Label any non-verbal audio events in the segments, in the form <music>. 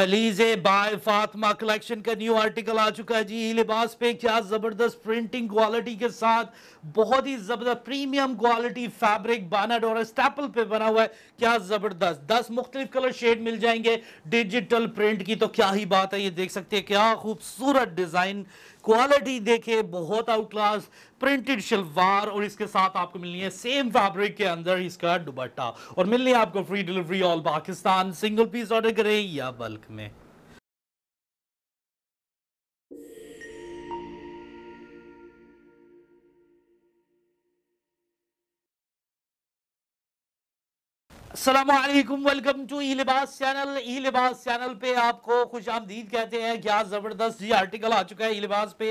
अलीजे by Fatima collection का new article आ चुका है जी लिबास पे क्या ज़बरदस्त प्रिंटिंग क्वालिटी के साथ बहुत ही ज़बरदस्त प्रीमियम क्वालिटी फैब्रिक बानाड और स्टैपल पे बना हुआ है क्या ज़बरदस्त दस मुख्तलिफ कलर शेड मिल जाएंगे डिजिटल प्रिंट की तो क्या ही बात है ये देख सकते हैं क्या खूबसूरत डिज़ाइन क्वालिटी देखे बहुत आउट क्लास प्रिंटेड शलवार और इसके साथ आपको मिलनी है सेम फैब्रिक के अंदर इसका दुबट्टा और मिलनी है आपको free delivery all Pakistan single piece order करें या बल्क में असलम वेलकम टू ई लिबास चैनल ई लिबास चैनल पे आपको खुश आमदीद कहते हैं क्या ज़बरदस्त जी आर्टिकल आ चुका है ई लिबास पे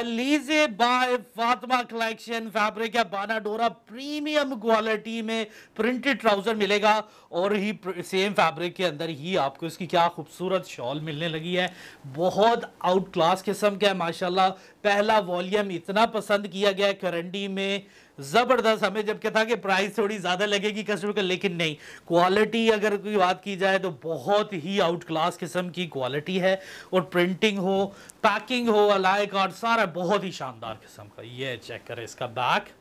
Alizeh by Fatima collection fabric बाना बानाडोरा प्रीमियम क्वालिटी में प्रिंटेड ट्राउज़र मिलेगा और ही सेम फैब्रिक के अंदर ही आपको इसकी क्या खूबसूरत शॉल मिलने लगी है बहुत आउट क्लास किस्म का है माशाला पहला वॉल्यूम इतना पसंद किया गया करंडी में ज़बरदस्त हमें जबकि था कि प्राइस थोड़ी ज़्यादा लगेगी कस्टमर का लेकिन नहीं क्वालिटी अगर की बात की जाए तो बहुत ही आउट क्लास किस्म की क्वालिटी है और प्रिंटिंग हो पैकिंग हो अलाय कार्ड सारा बहुत ही शानदार किस्म का ये चेक करें इसका बैक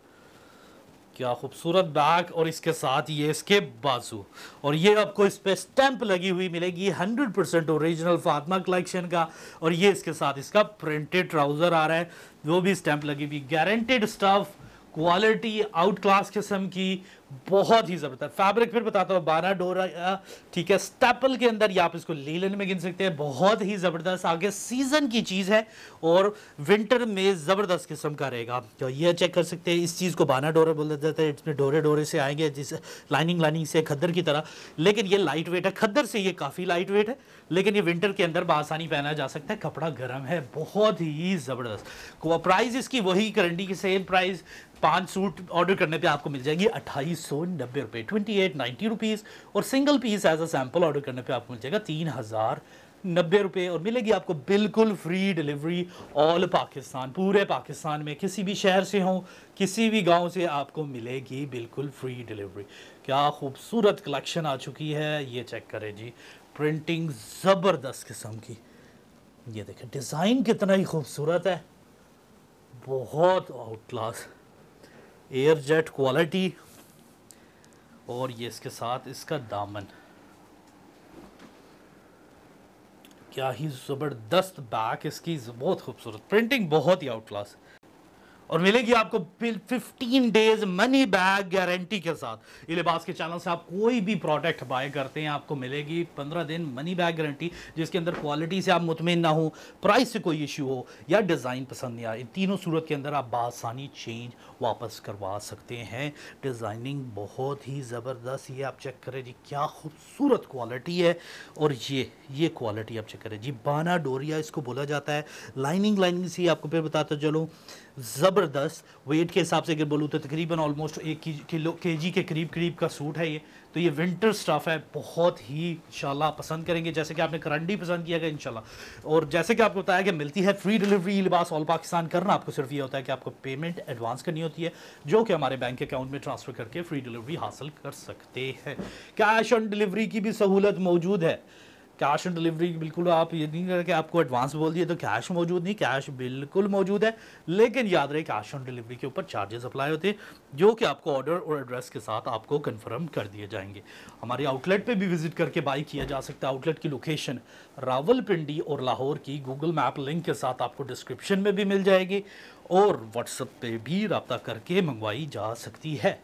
क्या खूबसूरत बैग और इसके साथ ये इसके बाजू और ये आपको इस पर स्टैंप लगी हुई मिलेगी 100 परसेंट औरिजिनल फातमा कलेक्शन का और ये इसके साथ इसका प्रिंटेड ट्राउज़र आ रहा है वो भी स्टैंप लगी हुई guaranteed stuff quality out class किस्म की बहुत ही ज़बरदस्त फैब्रिक फिर बताता हूँ बारह डोरा ठीक है स्टेपल के अंदर या आप इसको लीलन में गिन सकते हैं बहुत ही ज़बरदस्त आगे सीज़न की चीज़ है और विंटर में ज़बरदस्त किस्म का रहेगा तो ये चेक कर सकते हैं इस चीज़ को बाना डोरा बोला जाता है इसमें डोरे डोरे से आएंगे जिस लाइनिंग लाइनिंग से खद्दर की तरह लेकिन ये लाइट वेट है खद्दर से ये काफ़ी लाइट वेट है लेकिन ये विंटर के अंदर बसानी पहना जा सकता है कपड़ा गर्म है बहुत ही ज़बरदस्त प्राइस इसकी वही करंटी की सेम प्राइस पांच सूट ऑर्डर करने पे आपको मिल जाएगी अट्ठाईस सौ नब्बे रुपये ट्वेंटी एट नाइन्टी रुपीज़ और single piece as a sample order करने पे आपको मिल जाएगा तीन हज़ार नब्बे रुपये और मिलेगी आपको बिल्कुल फ्री डिलीवरी ऑल पाकिस्तान पूरे पाकिस्तान में किसी भी शहर से हो किसी भी गांव से आपको मिलेगी बिल्कुल फ्री डिलीवरी क्या खूबसूरत कलेक्शन आ चुकी है ये चेक करें जी प्रिंटिंग ज़बरदस्त किस्म की ये देखें डिज़ाइन कितना ही खूबसूरत है बहुत out class air jet quality और ये इसके साथ इसका दामन क्या ही ज़बरदस्त बैक इसकी बहुत खूबसूरत प्रिंटिंग बहुत ही आउट क्लास और मिलेगी आपको fifteen days money back guarantee के साथ ये लिबास के चैनल से आप कोई भी प्रोडक्ट बाय करते हैं आपको मिलेगी पंद्रह दिन मनी बैग गारंटी जिसके अंदर क्वालिटी से आप मुतमिन ना हो प्राइस से कोई इशू हो या डिज़ाइन पसंद नहीं आए तीनों सूरत के अंदर आप बासानी चेंज वापस करवा सकते हैं डिज़ाइनिंग बहुत ही ज़बरदस्त ये आप चेक करें जी क्या खूबसूरत क्वालिटी है और ये ये क्वालिटी आप चेक करें जी बाना डोरिया इसको बोला जाता है लाइनिंग लाइनिंग से आपको फिर बताता चलूँ ज़बरदस्त वेट के हिसाब से अगर बोलूँ तो तकरीबन ऑलमोस्ट एक किलो के जी के करीब करीब का सूट है ये तो ये विंटर स्टफ़ है बहुत ही शाला पसंद करेंगे जैसे कि आपने करंडी पसंद किया गया इंशाल्लाह और जैसे कि आपको बताया कि मिलती है free delivery Libas all Pakistan करना आपको सिर्फ ये होता है कि आपको पेमेंट एडवांस करनी होती है जो कि हमारे बैंक अकाउंट में ट्रांसफ़र करके फ्री डिलीवरी हासिल कर सकते हैं कैश ऑन डिलीवरी की भी सहूलत मौजूद है कैश ऑन डिलीवरी बिल्कुल आप ये नहीं कर कि आपको एडवांस बोल दिए तो कैश मौजूद नहीं कैश बिल्कुल मौजूद है लेकिन याद रहे कैश ऑन डिलीवरी के ऊपर चार्जेस अप्लाई होते हैं जो कि आपको ऑर्डर और एड्रेस के साथ आपको कंफर्म कर दिए जाएंगे हमारे आउटलेट पे भी विजिट करके बाई किया जा सकता है आउटलेट की लोकेशन रावलपिंडी और लाहौर की गूगल मैप लिंक के साथ आपको डिस्क्रिप्शन में भी मिल जाएगी और व्हाट्सअप पर भी रबता करके मंगवाई जा सकती है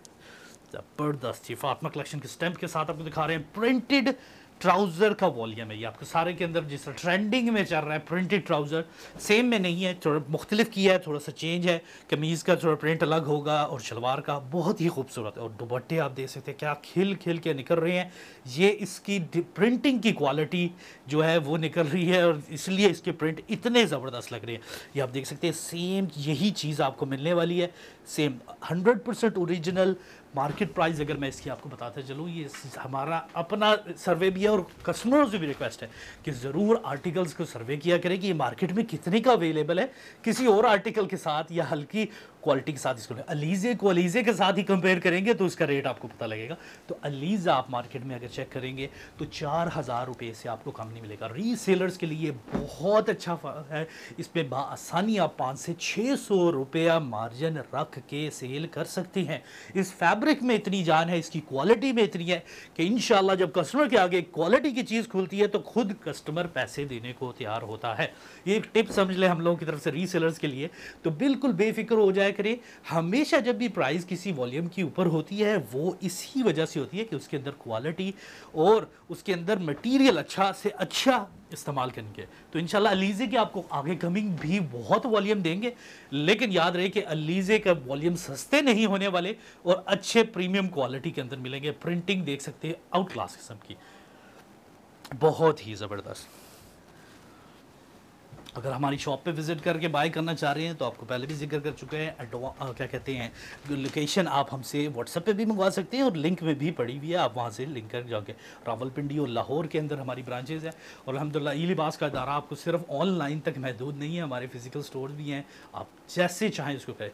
ज़बरदस्त ये फातमा कलेक्शन के स्टैम्प के साथ आपको दिखा रहे हैं प्रिंटेड ट्राउज़र का वॉल्यूम है ये आपको सारे के अंदर जिस ट्रेंडिंग में चल रहा है प्रिंटेड ट्राउज़र सेम में नहीं है थोड़ा मुख्तलिफ किया है थोड़ा सा चेंज है कमीज़ का थोड़ा प्रिंट अलग होगा और शलवार का बहुत ही खूबसूरत है और दुबट्टे आप देख सकते हैं क्या खिल खिल के निकल रहे हैं ये इसकी प्रिंटिंग की क्वालिटी जो है वो निकल रही है और इसलिए इसके प्रिंट इतने ज़बरदस्त लग रहे हैं ये आप देख सकते हैं सेम यही चीज़ आपको मिलने वाली है same hundred percent original market price अगर मैं इसकी आपको बताते चलूँ ये हमारा अपना सर्वे भी है और कस्टमरों से भी रिक्वेस्ट है कि ज़रूर आर्टिकल्स को सर्वे किया करें कि ये मार्केट में कितने का अवेलेबल है किसी और आर्टिकल के साथ या हल्की क्वालिटी के साथ इसको अलीजे को अलीजे के साथ ही कंपेयर करेंगे तो उसका रेट आपको पता लगेगा तो अलीजा आप मार्केट में अगर चेक करेंगे तो चार हज़ार रुपये से आपको कम नहीं मिलेगा रीसेलर्स के लिए बहुत अच्छा है इस पर बसानी आप पाँच से छः सौ रुपया मार्जिन रख के सेल कर सकते हैं इस फैब फैब्रिक में इतनी जान है इसकी क्वालिटी में इतनी है कि इन जब कस्टमर के आगे क्वालिटी की चीज़ खुलती है तो खुद कस्टमर पैसे देने को तैयार होता है ये एक टिप समझ लें हम लोगों की तरफ से रीसेलर्स के लिए तो बिल्कुल बेफिक्र हो जाए करें हमेशा जब भी प्राइस किसी वॉल्यूम की ऊपर होती है वो इसी वजह से होती है कि उसके अंदर क्वालिटी और उसके अंदर मटीरियल अच्छा से अच्छा इस्तेमाल करेंगे तो इनशाला अलीजे के आपको आगे कमिंग भी बहुत वॉल्यूम देंगे लेकिन याद रहे कि अलीजे का वॉल्यूम सस्ते नहीं होने वाले और अच्छे प्रीमियम क्वालिटी के अंदर मिलेंगे प्रिंटिंग देख सकते हैं आउट क्लास किस्म की बहुत ही ज़बरदस्त अगर हमारी शॉप पे विज़िट करके बाय करना चाह रहे हैं तो आपको पहले भी जिक्र कर चुके हैं एडवा क्या कहते हैं लोकेशन आप हमसे व्हाट्सएप पे भी मंगवा सकते हैं और लिंक में भी पड़ी हुई है आप वहाँ से लिंक कर जाके रावलपिंडी और लाहौर के अंदर हमारी ब्रांचेज़ हैं और अलहमदिल्ला ई लिबास का अदारा आपको सिर्फ ऑनलाइन तक महदूद नहीं है हमारे फिज़िकल स्टोर भी हैं आप जैसे चाहें उसको कहें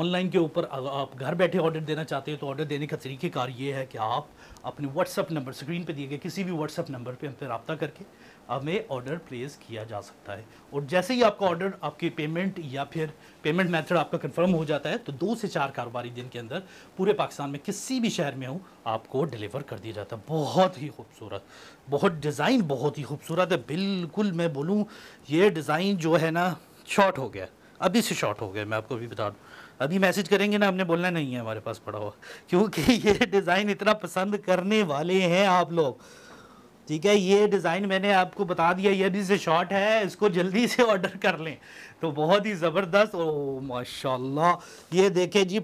ऑनलाइन के ऊपर आप घर बैठे ऑर्डर देना चाहते हैं तो ऑर्डर देने का तरीक़ेकार ये है कि आप अपने व्हाट्सअप नंबर स्क्रीन पर दिए गए किसी भी व्हाट्सअप नंबर पर हम पर रबता करके हमें ऑर्डर प्लेस किया जा सकता है और जैसे ही आपका ऑर्डर आपकी पेमेंट या फिर पेमेंट मेथड आपका कंफर्म हो जाता है तो दो से चार कारोबारी दिन के अंदर पूरे पाकिस्तान में किसी भी शहर में हो आपको डिलीवर कर दिया जाता है बहुत ही खूबसूरत बहुत डिज़ाइन बहुत ही खूबसूरत है बिल्कुल मैं बोलूँ ये डिज़ाइन जो है ना शॉर्ट हो गया अभी से शॉर्ट हो गया मैं आपको अभी बता दूँ अभी मैसेज करेंगे ना हमने बोलना नहीं है हमारे पास पड़ा हुआ क्योंकि ये डिज़ाइन इतना पसंद करने वाले हैं आप लोग ठीक है ये डिज़ाइन मैंने आपको बता दिया ये अभी से शॉर्ट है इसको जल्दी से ऑर्डर कर लें तो बहुत ही ज़बरदस्त ओ माशाल्लाह ये देखें जी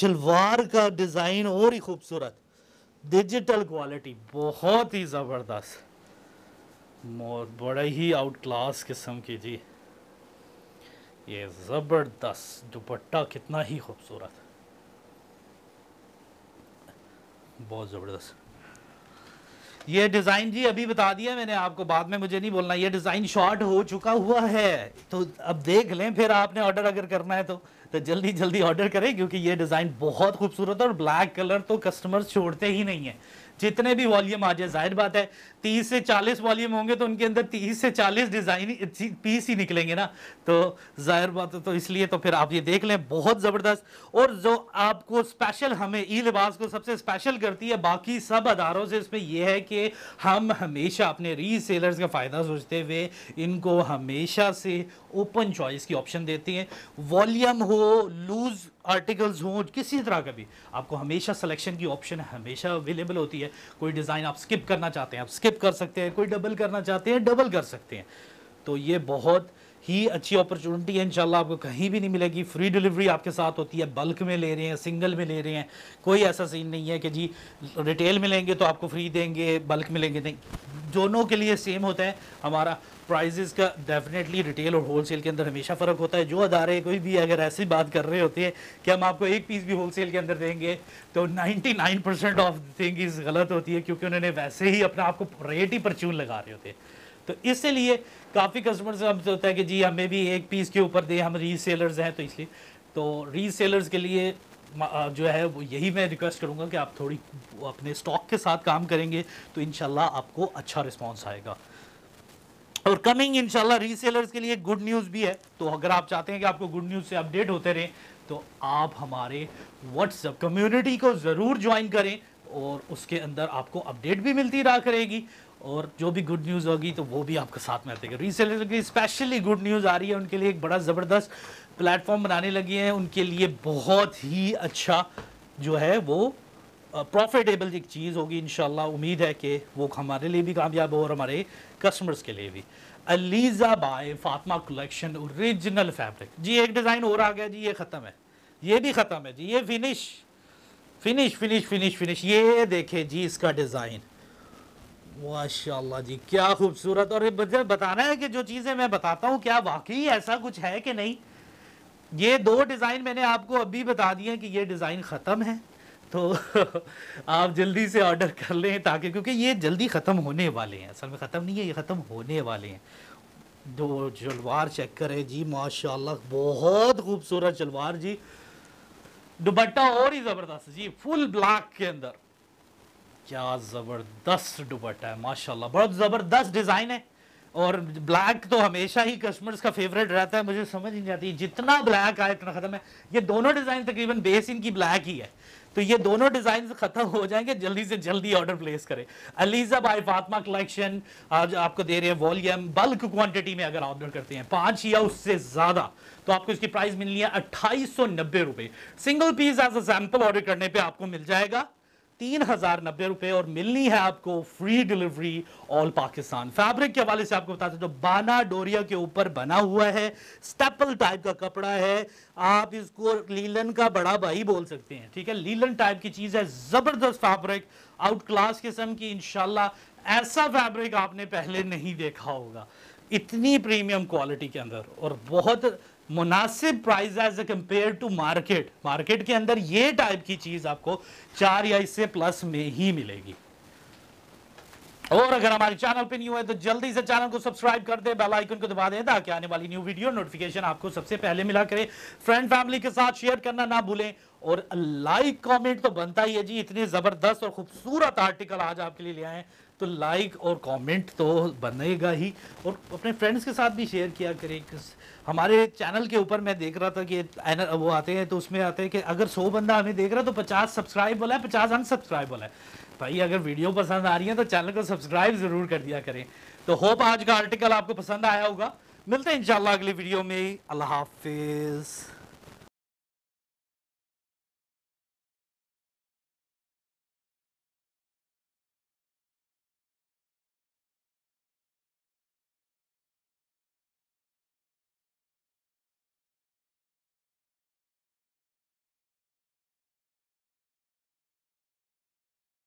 शलवार का डिज़ाइन और ही खूबसूरत डिजिटल क्वालिटी बहुत ही ज़बरदस्त और बड़े ही आउट क्लास किस्म की जी ये ज़बरदस्त दुपट्टा कितना ही खूबसूरत बहुत ज़बरदस्त ये डिज़ाइन जी अभी बता दिया मैंने आपको बाद में मुझे नहीं बोलना ये डिज़ाइन शॉर्ट हो चुका हुआ है तो अब देख लें फिर आपने ऑर्डर अगर करना है तो तो जल्दी जल्दी ऑर्डर करें क्योंकि ये डिज़ाइन बहुत खूबसूरत है और ब्लैक कलर तो कस्टमर्स छोड़ते ही नहीं है जितने भी वॉल्यूम आ जाए जाहिर बात है तीस से चालीस वॉल्यूम होंगे तो उनके अंदर तीस से चालीस डिज़ाइन पीस ही निकलेंगे ना तो जाहिर बात है तो इसलिए तो फिर आप ये देख लें बहुत ज़बरदस्त और जो आपको स्पेशल हमें ई लिबास को सबसे स्पेशल करती है बाकी सब अदारों से इसमें यह है कि हम हमेशा अपने रीसेलर्स का फ़ायदा सोचते हुए इनको हमेशा से ओपन चॉइस की ऑप्शन देती हैं वॉल्यूम हो लूज़ आर्टिकल्स हों किसी तरह का भी आपको हमेशा सिलेक्शन की ऑप्शन हमेशा अवेलेबल होती है कोई डिज़ाइन आप स्किप करना चाहते हैं आप स्किप कर सकते हैं कोई डबल करना चाहते हैं डबल कर सकते हैं तो ये बहुत ही अच्छी अपॉर्चुनिटी है इंशाल्लाह आपको कहीं भी नहीं मिलेगी फ्री डिलीवरी आपके साथ होती है बल्क में ले रहे हैं सिंगल में ले रहे हैं कोई ऐसा सीन नहीं है कि जी रिटेल में लेंगे तो आपको फ्री देंगे बल्क में लेंगे नहीं दोनों के लिए सेम होता है हमारा प्राइजेज का डेफिनेटली रिटेल और होलसेल के अंदर हमेशा फ़र्क होता है जो अदारे कोई भी अगर ऐसी बात कर रहे होते हैं कि हम आपको एक पीस भी होलसेल के अंदर देंगे तो 99 परसेंट ऑफ थिंग इज़ गलत होती है क्योंकि उन्होंने वैसे ही अपना आपको रेट ही परचून लगा रहे होते हैं तो इसलिए काफ़ी कस्टमर से हमसे होता है कि जी हमें भी एक पीस के ऊपर दें हम रीसेलर्स हैं तो इसलिए तो रीसेलर्स के लिए जो है वो यही मैं रिक्वेस्ट करूँगा कि आप थोड़ी अपने स्टॉक के साथ काम करेंगे तो इन आपको अच्छा रिस्पॉन्स आएगा और कमिंग इनशाला रीसेलर्स के लिए गुड न्यूज़ भी है तो अगर आप चाहते हैं कि आपको गुड न्यूज़ से अपडेट होते रहें तो आप हमारे व्हाट्सएप कम्युनिटी को ज़रूर ज्वाइन करें और उसके अंदर आपको अपडेट भी मिलती रहा करेगी और जो भी गुड न्यूज़ होगी तो वो भी आपके साथ में आते रीसेलर की स्पेशली गुड न्यूज़ आ रही है उनके लिए एक बड़ा ज़बरदस्त प्लेटफॉर्म बनाने लगी है उनके लिए बहुत ही अच्छा जो है वो प्रॉफिटेबल एक चीज़ होगी इन उम्मीद है कि वो हमारे लिए भी कामयाब हो और हमारे कस्टमर्स के लिए भी Aliza by Fatima collection original fabric जी एक डिज़ाइन और आ गया जी ये ख़त्म है ये भी ख़त्म है जी ये finish finish finish finish finish ये देखे जी इसका डिज़ाइन माशा जी क्या खूबसूरत और बताना है कि जो चीज़ें मैं बताता हूँ क्या वाकई ऐसा कुछ है कि नहीं ये दो डिज़ाइन मैंने आपको अभी बता दिए कि ये डिज़ाइन ख़त्म है तो <laughs> आप जल्दी से ऑर्डर कर लें ताकि क्योंकि ये जल्दी ख़त्म होने वाले हैं असल में ख़त्म नहीं है ये ख़त्म होने वाले हैं दो जलवार चेक करें जी माशाल्लाह बहुत खूबसूरत जलवार जी दुबट्टा और ही ज़बरदस्त जी फुल ब्लैक के अंदर क्या ज़बरदस्त दुबट्टा है माशाल्लाह बहुत ज़बरदस्त डिज़ाइन है और ब्लैक तो हमेशा ही कस्टमर्स का फेवरेट रहता है मुझे समझ नहीं आती जितना ब्लैक आए इतना ख़त्म है ये दोनों डिज़ाइन तकरीबन बेस इनकी ब्लैक ही है तो ये दोनों डिज़ाइन ख़त्म हो जाएंगे जल्दी से जल्दी ऑर्डर प्लेस करें अलीज़ा बाय फातमा कलेक्शन आज आपको दे रहे हैं वॉल्यूम बल्क क्वांटिटी में अगर ऑर्डर करते हैं पाँच या उससे ज़्यादा तो आपको इसकी प्राइस मिलनी है अट्ठाईस सौ नब्बे रुपये single piece as a sample order करने पर आपको मिल जाएगा तीन हजार नब्बे रुपए और मिलनी है आपको free delivery all Pakistan fabric के हवाले से आपको बताते जो बाना डोरिया के ऊपर बना हुआ है स्टेपल टाइप का कपड़ा है आप इसको लीलन का बड़ा भाई बोल सकते हैं ठीक है लीलन टाइप की चीज़ है ज़बरदस्त फैब्रिक आउट क्लास किस्म की इनशाला ऐसा फैब्रिक आपने पहले नहीं देखा होगा इतनी प्रीमियम क्वालिटी के अंदर और बहुत मुनासिब price as a compare to market market के अंदर ये टाइप की चीज़ आपको चार या इससे प्लस में ही मिलेगी और अगर हमारे चैनल पे न्यू है तो जल्दी से चैनल को सब्सक्राइब कर दे बेल आइकन को दबा दें ताकि आने वाली न्यू वीडियो नोटिफिकेशन आपको सबसे पहले मिला करे फ्रेंड फैमिली के साथ शेयर करना ना भूलें और लाइक कमेंट तो बनता ही है जी इतने ज़बरदस्त और खूबसूरत आर्टिकल आज आपके लिए ले आए तो लाइक और कॉमेंट तो बनेगा ही और अपने फ्रेंड्स के साथ भी शेयर किया करें हमारे चैनल के ऊपर मैं देख रहा था कि वो आते हैं तो उसमें आते हैं कि अगर सौ बंदा हमें देख रहा है तो पचास सब्सक्राइब बोला है पचास अनसब्सक्राइब बोला है भाई अगर वीडियो पसंद आ रही है तो चैनल को सब्सक्राइब जरूर कर दिया करें तो होप आज का आर्टिकल आपको पसंद आया होगा मिलते हैं इंशाल्लाह अगली वीडियो में अल्लाह हाफिज़